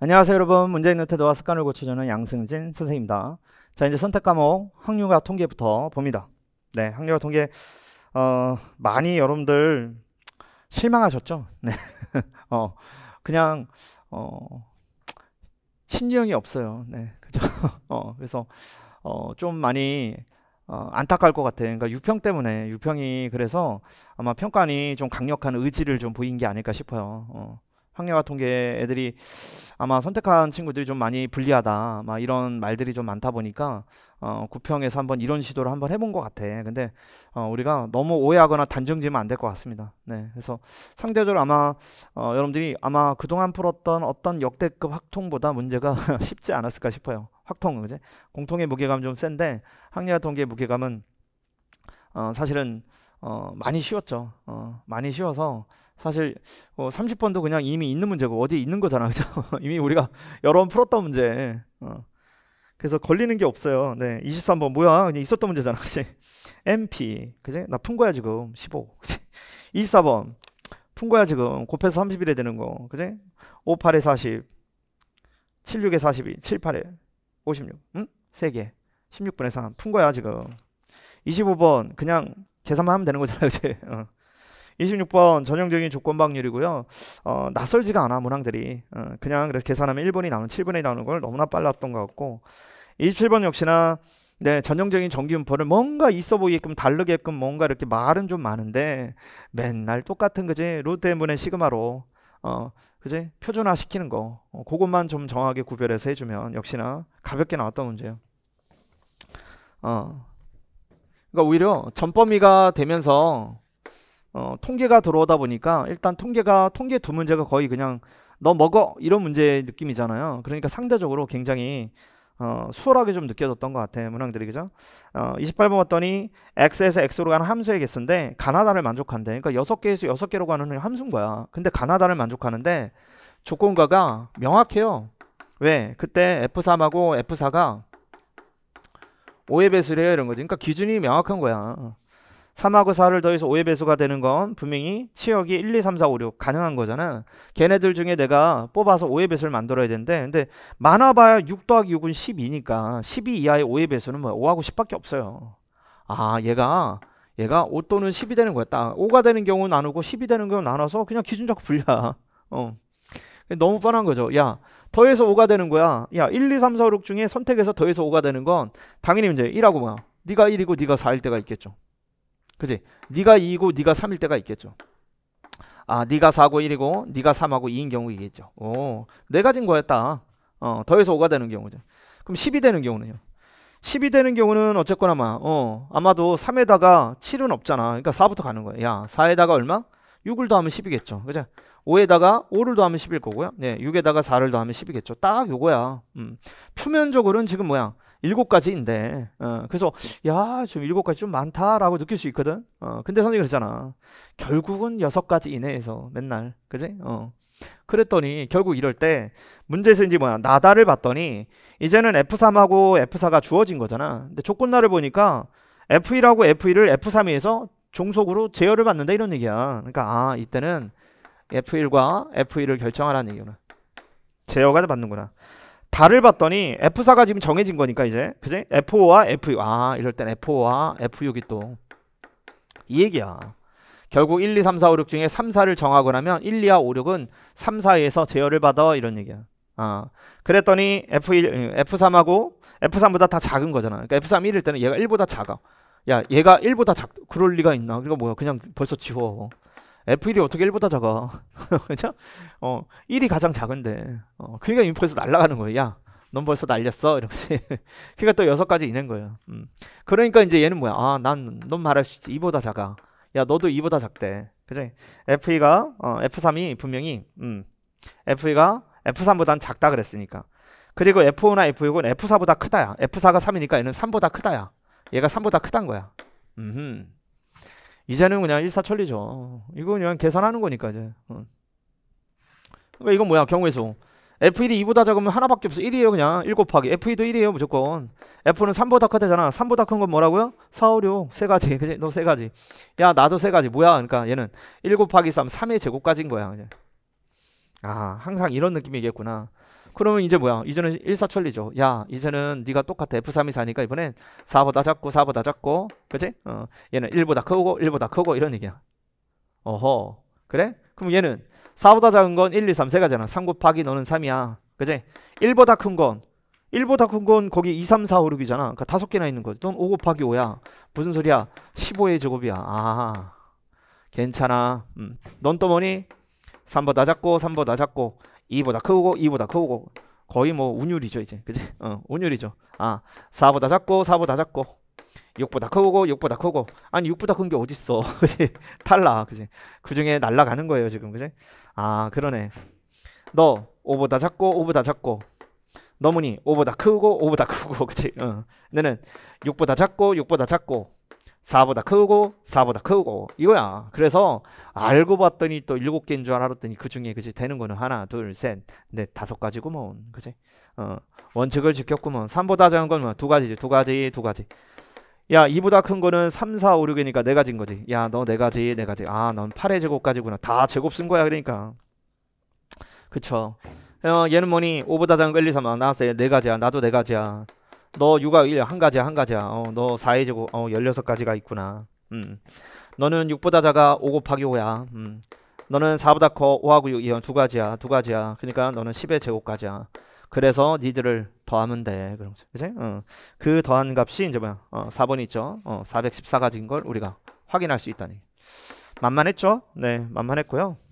안녕하세요 여러분 문제 있는 태도와 습관을 고치려는 양승진 선생입니다 자 이제 선택 과목 학률과 통계부터 봅니다 네 학률과 통계 어 많이 여러분들 실망하셨죠 네어 그냥 어 신경이 없어요 네 그죠 어 그래서 어좀 많이 어, 안타까울 것 같아. 그러니까 유평 때문에 유평이 그래서 아마 평가니 좀 강력한 의지를 좀 보인 게 아닐까 싶어요. 어. 학력화 통계 애들이 아마 선택한 친구들이 좀 많이 불리하다 막 이런 말들이 좀 많다 보니까 어, 구평에서 한번 이런 시도를 한번 해본 것 같아. 근데 어, 우리가 너무 오해하거나 단정지면 안 될 것 같습니다. 네, 그래서 상대적으로 아마 어, 여러분들이 아마 그동안 풀었던 어떤 역대급 확통보다 문제가 쉽지 않았을까 싶어요. 확통 이제 공통의 무게감 좀 센데 학력화 통계 무게감은 어, 사실은 어, 많이 쉬웠죠. 어, 많이 쉬워서 사실 어, 30번도 그냥 이미 있는 문제고 어디 있는 거잖아. 그죠? 이미 우리가 여러 번 풀었던 문제. 어. 그래서 걸리는 게 없어요. 네. 23번 뭐야? 그냥 있었던 문제잖아. 그치? MP. 그치나푼 거야, 지금. 15. 그치? 24번. 푼 거야, 지금. 곱해서 30이래 되는 거. 그치 5, 8에 40. 7, 6에 42. 7, 8에 56. 응? 3개. 16분의 3. 푼 거야, 지금. 25번. 그냥 계산만 하면 되는 거잖아. 그치? 어. 26번 전형적인 조건방률이고요. 어, 낯설지가 않아 문항들이. 어, 그냥 그래서 계산하면 1번이 나오는 7번이 나오는 걸 너무나 빨랐던 것 같고 27번 역시나 네, 전형적인 정기분포를 뭔가 있어 보이게끔 다르게끔 뭔가 이렇게 말은 좀 많은데 맨날 똑같은 그지 루트 n분의 시그마로 어 그지 표준화 시키는 거 어, 그것만 좀 정확하게 구별해서 해주면 역시나 가볍게 나왔던 문제예요. 어 그러니까 오히려 전범위가 되면서 어, 통계가 들어오다 보니까 일단 통계가 통계 두 문제가 거의 그냥 너 먹어 이런 문제 느낌이잖아요. 그러니까 상대적으로 굉장히 어, 수월하게 좀 느껴졌던 것 같아요. 문항들이 그죠? 어, 28번 봤더니 x에서 x로 가는 함수의 개수인데 가나다를 만족한대. 그러니까 6개에서 6개로 가는 함수인 거야. 근데 가나다를 만족하는데 조건과가 명확해요. 왜? 그때 F3하고 F4가 5의 배수래요 이런 거지. 그러니까 기준이 명확한 거야. 3하고 4를 더해서 5의 배수가 되는 건 분명히 치역이 1, 2, 3, 4, 5, 6 가능한 거잖아. 걔네들 중에 내가 뽑아서 5의 배수를 만들어야 되는데 근데 많아봐야 6 더하기 6은 12니까 12 이하의 5의 배수는 뭐 5하고 10밖에 없어요. 아 얘가 얘가 5 또는 10이 되는 거야. 딱 5가 되는 경우 나누고 10이 되는 경우 나눠서 그냥 기준적 분리야. 어. 너무 뻔한 거죠. 야, 더해서 5가 되는 거야. 야, 1, 2, 3, 4, 5, 6 중에 선택해서 더해서 5가 되는 건 당연히 이제 1하고 뭐야. 네가 1이고 네가 4일 때가 있겠죠. 그지? 네가 2이고 네가 3일 때가 있겠죠. 아, 네가 4고 1이고 네가 3하고 2인 경우이겠죠. 오, 네 가지인 거였다. 어, 더해서 5가 되는 경우죠. 그럼 10이 되는 경우는요. 10이 되는 경우는 어쨌거나 아마 어, 아마도 3에다가 7은 없잖아. 그러니까 4부터 가는 거예요. 야, 4에다가 얼마? 6을 더하면 10이겠죠. 그죠? 5에다가 5를 더하면 10일 거고요. 네, 6에다가 4를 더하면 10이겠죠. 딱 요거야. 음. 표면적으로는 지금 뭐야? 7가지인데. 어, 그래서 야, 지금 7가지 좀 많다라고 느낄 수 있거든. 어, 근데 선생님 그러잖아. 결국은 6가지 이내에서 맨날. 그지? 어. 그랬더니 결국 이럴 때 문제에서 이제 뭐야 나다를 봤더니 이제는 F3하고 F4가 주어진 거잖아. 근데 조건나를 보니까 F1하고 F1을 F3에서 종속으로 제어를 받는다 이런 얘기야. 그러니까 아 이때는 F1과 F2를 결정하라는 얘기구나. 제어가 받는구나. 다를 봤더니 F4가 지금 정해진 거니까 이제 그지? F5와 F6 아 이럴 땐 F5와 F6이 또 이 얘기야. 결국 1, 2, 3, 4, 5, 6 중에 3, 4를 정하고 나면 1, 2와 5, 6은 3, 4에서 제어를 받아 이런 얘기야. 아, 그랬더니 F1, 음, F3하고 F3보다 다 작은 거잖아. 그러니까 F3 1일 때는 얘가 1보다 작아. 야 얘가 1보다 작 그럴 리가 있나 그러니까 뭐야 그냥 벌써 지워 F1이 어떻게 1보다 작아 그죠? 어 1이 가장 작은데 어 그러니까 인포에서 날아가는 거예요 야 넌 벌써 날렸어 이러면서 그러니까 또 여섯 가지 있는 거예요 음. 그러니까 이제 얘는 뭐야 아난 넌 말할 수 있지 2보다 작아 야 너도 2보다 작대 그죠? F2가 어, F3이 분명히 음, F2가 f 3보단 작다 그랬으니까 그리고 F5나 F6은 F4보다 크다야 F4가 3이니까 얘는 3보다 크다야 얘가 3보다 크단 거야. 음흠. 이제는 그냥 일사천리죠. 이거 그냥 계산하는 거니까 이제. 어. 그러니까 이건 뭐야 경우에서 FED 2보다 작으면 하나밖에 없어. 1이에요 그냥 1 곱하기. FE도 1이에요 무조건. F는 3보다 커대잖아. 3보다 큰 건 뭐라고요? 4, 5, 6. 3 가지. 그지? 너3 가지. 야 나도 3 가지. 뭐야? 그러니까 얘는 1 곱하기 3. 3의 제곱까지인 거야. 그냥. 아 항상 이런 느낌이겠구나. 그러면 이제 뭐야? 이제는 일사천리죠. 야, 이제는 네가 똑같아. F3이 4니까 이번엔 4보다 작고 4보다 작고. 그치? 어, 얘는 1보다 크고 1보다 크고 이런 얘기야. 어허. 그래? 그럼 얘는 4보다 작은 건 1, 2, 3 세가잖아. 3 곱하기 너는 3이야. 그치? 1보다 큰건 1보다 큰 건 거기 2, 3, 4, 5, 6이잖아. 그러니까 다섯 개나 있는 거지. 넌5 곱하기 5야. 무슨 소리야? 15의 제곱이야. 아. 괜찮아. 음. 넌 또 뭐니? 3보다 작고 3보다 작고 2보다 크고 2보다 크고 거의 뭐 운율이죠 이제 그지? 어 운율이죠 아 4보다 작고 4보다 작고 6보다 크고 6보다 크고 아니 6보다 큰 게 어딨어 그지? 탈라 그지? 그 중에 날라가는 거예요 지금 그지? 아 그러네 너 5보다 작고 5보다 작고 너무니 5보다 크고 5보다 크고 그지 어. 너는 6보다 작고 6보다 작고 4보다 크고 4보다 크고 이거야. 그래서 알고 봤더니 또7 개인 줄 알았더니 그 중에 그지 되는 거는 하나, 둘, 셋, 넷, 다섯 가지구먼. 뭐, 그지? 어, 원칙을 지켰구먼. 3보다 뭐, 작은 건두 뭐, 가지지. 두 가지, 두 가지. 야, 2보다 큰 거는 3, 4, 5, 6이니까 네 가지인 거지. 야, 너 네 가지, 네 가지. 아, 넌 8의 제곱가지구나다 제곱 쓴 거야. 그러니까. 그쵸. 어, 얘는 뭐니? 5보다 작은 거 1, 2, 3 아, 나왔어요. 네 가지야. 나도 네 가지야. 너 육아 1, 한 가지야, 한 가지야. 어, 너 4의 제곱, 어, 16가지가 있구나. 음. 너는 6보다 작아 5 곱하기 5야. 음. 너는 4보다 커 5하고 6, 이두 가지야, 두 가지야. 그러니까 너는 10의 제곱까지야. 그래서 니들을 더하면 돼. 그럼, 그치? 어. 그 더한 값이 이제 뭐야? 어, 4번이 있죠. 어, 414가지인 걸 우리가 확인할 수 있다니. 만만했죠? 네, 만만했고요.